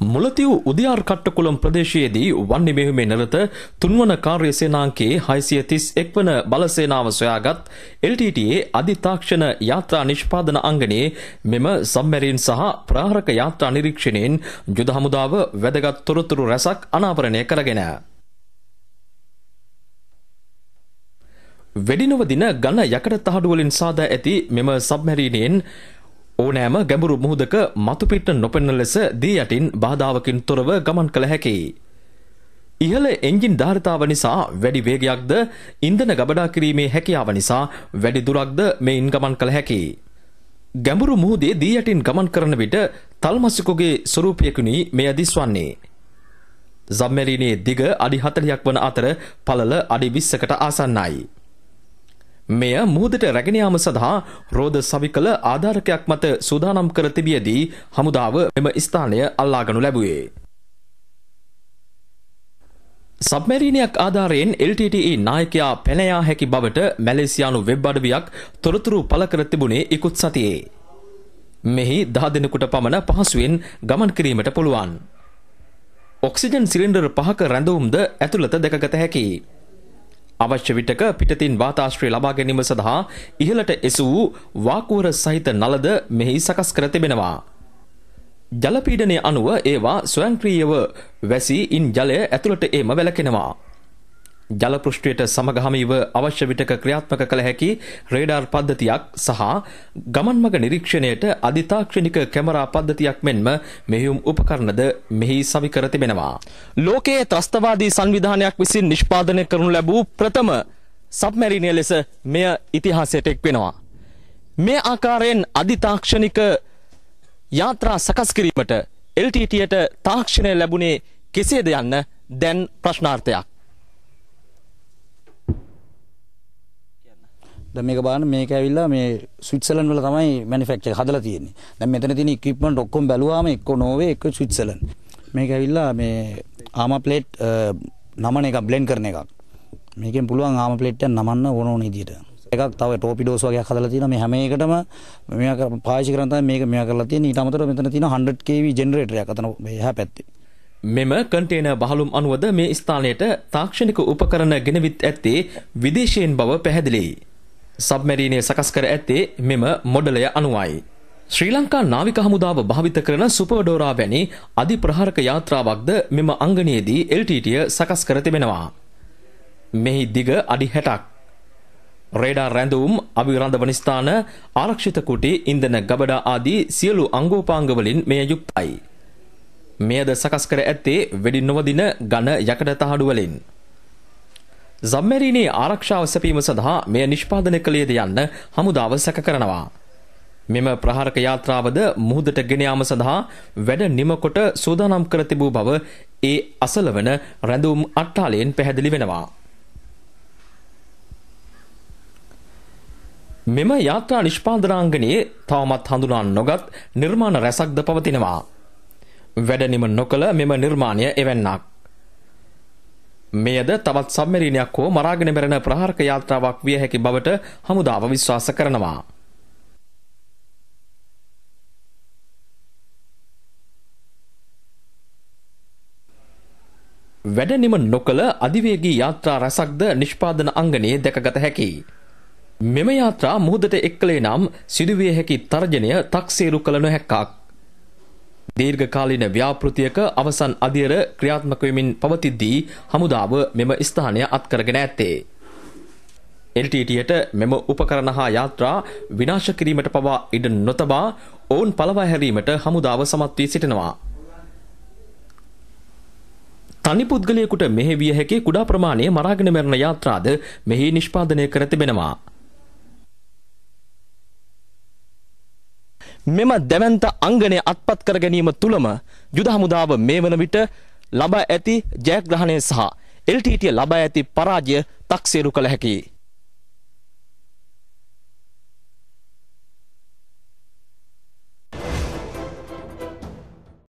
මුලතිව් උදයාර් කට්ටකුළම් ප්‍රදේශයේදී වන්නේ මෙහුමේ නැරත තුන්වන කාර්ය සේනාංකයේ හයිසිය තිස් එක්වන බලසේනාව සොයාගත් එල්ටටේ අධිතාක්ෂණ යාත්‍රා නිෂ්පාදන අංගනයේ මෙම සම්මැරීන් සහ ප්‍රාරක යාත්‍රා නිරීක්ෂණයෙන් යුදහමුදාව වැදගත් තොරතුරු රැසක් අනාවරණය කරගෙන. වෙඩිනොවදින ගණ යකට තහඩුවලින් සාදා ඇති මෙම සබ්මැරීණයෙන් ඕනෑම ගැඹුරු මුහුදක මතුපිට නොපෙන ලෙස දී යටින් බාධාවකින් තොරව ගමන් කළ හැකියි. ඉහළ එන්ජින් ධාරිතාව නිසා වැඩි වේගයක්ද ඉන්ධන ගබඩා කිරීමේ හැකියාව නිසා වැඩි දුරක්ද මෙයින් ගමන් කළ හැකියි. ගැඹුරු මුහුදේ දී යටින් ගමන් කරන විට තල්මසිකුගේ ස්වරූපයකුණි මෙය දිස්වන්නේ. සම්මැරිණේ දිග අඩි 40ක් වන අතර පළල අඩි 20කට ආසන්නයි. මෙය මුහදට රැගෙනයාම සඳහා රෝධ සවිකල ආධාරකයක් මත සූදානම් කර තිබියදී හමුදාව මෙම ස්ථානය අල්ලාගනු ලැබුවේ. සබමැරීණයක් ආධාරයෙන් LTTE නායකයා පැනයා හැකි බවට මැලේසියානු වෙබ් අඩවියක් තොරතුරු පළ කර තිබුණේ ඉකුත් සතියේ. මෙහි දහ දෙනෙකුට පමණ පහසුවෙන් ගමන් කිරීමට පුළුවන්. ඔක්සිජන් සිලින්ඩර් පහක රැඳවුම්ද ඇතුළත දෙකගත හැකි. අවශ්‍ය විටක පිටතින් වාතාශ්‍රය ලබා ගැනීම සඳහා ඉහළට එසූ වාකුවර සහිත නලද මෙහි සකස් කර තිබෙනවා. ජලපීඩනය අනුව ඒවා ස්වයංක්‍රීයව වැසි ඉන් ජලය ඇතුළට ඒම වැලකෙනවා. ජලපෘෂ්ටියට සමගහමීව අවශ්‍ය විටක ක්‍රියාත්මක කළ හැකි රේඩාර් පද්ධතියක් සහ ගමන්මග නිරීක්ෂණයට අධිතාක්ෂණික කැමරා පද්ධතියක් මෙන්ම මෙහියුම් උපකරණද මෙහි සවිකර තිබෙනවා. ලෝකයේ ත්‍රස්තවාදී සංවිධානයක් විසින් නිෂ්පාදනය කරනු ලැබූ ප්‍රථම සබ්මැරිනිය ලෙස මෙය ඉතිහාසයට එක් වෙනවා. මේ ආකාරයෙන් අධිතාක්ෂණික යාත්‍රා සකස් කිරීමට LTTට තාක්ෂණය ලැබුණේ කෙසේද යන්න දැන් ප්‍රශ්නාර්ථයක්. දැන් මේක බලන්න මේක ඇවිල්ලා මේ ස්විට්සර්ලන්ඩ් වල තමයි මැනුෆැක්චර් හදලා තියෙන්නේ. දැන් මෙතන තියෙන ඉක්විප්මන්ට් ඔක්කොම බැලුවාම එක්ක නෝවේ එක්ක ස්විට්සර්ලන්ඩ්. මේක ඇවිල්ලා මේ ආම ප්ලේට් නමන එක බ්ලෙන්ඩ් කරන එකක්. මේකෙන් පුළුවන් ආම ප්ලේට් එකක් නමන්න ඕන ඕන විදියට. එකක් තව ටෝපිඩෝස් වගේ හදලා තියෙනවා මේ හැම එකටම මෙයා පාවිච්චි කරන තමයි මේක මෙයා කරලා තියෙන්නේ. ඊට අමතරව මෙතන තියෙන 100 kV ජෙනරේටරයක් අතන එහා පැත්තේ. මෙම කන්ටේන බහලුම් අනුවද මේ ස්ථානයට තාක්ෂණික උපකරණ ගෙනවිත් ඇත්තේ විදේශයෙන් බව පැහැදිලියි. සබ්මැරීනය සකස් කර ඇත්තේ මෙම මොඩලය අනුවයි. ශ්‍රී ලංකා නාවික හමුදාව භාවිත කරන සුපර්ඩෝරා වැනි අධි ප්‍රහාරක යාත්‍රාවක්ද මෙම අංගනයේදී එල්ටීටිය සකස් කර තිබෙනවා. මෙහි දිග අඩි හැටක්. රේඩා රැඳවුම් අභිරන්ධවන ස්ථාන ආරක්ෂිත කුටි ඉන්ධන ගබඩා ආදී සියලු අංගෝපාංගවලින් මෙය යුක්තයි. මෙයද සකස් කර ඇත්තේ වෙඩි නොවදින ඝන යකඩ තහඩු වලින්. සම්මැරීණේ ආරක්ෂාව සැපීම සඳහා මෙය නිෂ්පාදනය කළේද යන්න හමුදාව සැක කරනවා. මෙම ප්‍රහාරක යාත්‍රාවද මුහුදට ගෙන යාම සඳහා වැඩ නිමකොට සූදානම් කර තිබූ බව ඒ අසලවන රැඳුම් අට්ටාලයෙන් පැහැදිලි වෙනවා. මෙම යාත්‍රා නිෂ්පාදනාංගනයේ තවමත් හඳුනා නොගත් නිර්මාණ රැසක්ද පවතිනවා. වැඩනිම නොකළ මෙම නිර්මාණය එවැන්නක්. මෙයද තවත් සම්මරීනයක් හෝ මරාගෙන බැරෙන ප්‍රහාරක යාත්‍රාවක් විය හැකි බවට හමුදාව විශ්වාස කරනවා. වැඩනිම නොකළ අධිවේගී යාත්‍රා රැසක්ද නිෂ්පාදන අංගනයේ දැකගත හැකි. මෙම යාත්‍රා මුහදට එක්කලේ නම් සිදුවිය හැකි තර්ජනය තක්සේරු කළ නොහැක්කක්. දීර්ඝකාලීන ව්‍යාපෘතියක අවසන් අධියර ක්‍රියාත්මක වෙමින් පවතිද්දී හමුදාව මෙම ස්ථානය අත්කරගෙන ඇත්තේ. එල්ටීටයට මෙම උපකරණ හා යාත්‍රා විනාශ කිරීමට පවා ඉඩ නොතබා ඔවුන් පළවා හැරීමට හමුදාව සමත් වී සිටිනවා. තනි පුද්ගලයෙකුට මෙහෙවිය හැකි කුඩා ප්‍රමාණයේ මරාගෙන මැරෙන යාත්‍රාද මෙහි නිෂ්පාදනය කර තිබෙනවා. මෙම දැවන්ත අංගනය අත්පත් කර ගැනීම තුළම යුද හමුදාව මේ වන විට ලබා ඇති ජයග්‍රහණය සහ එල්ටීටිය ලබා ඇති පරාජය තක්සේරු කළ හැකි.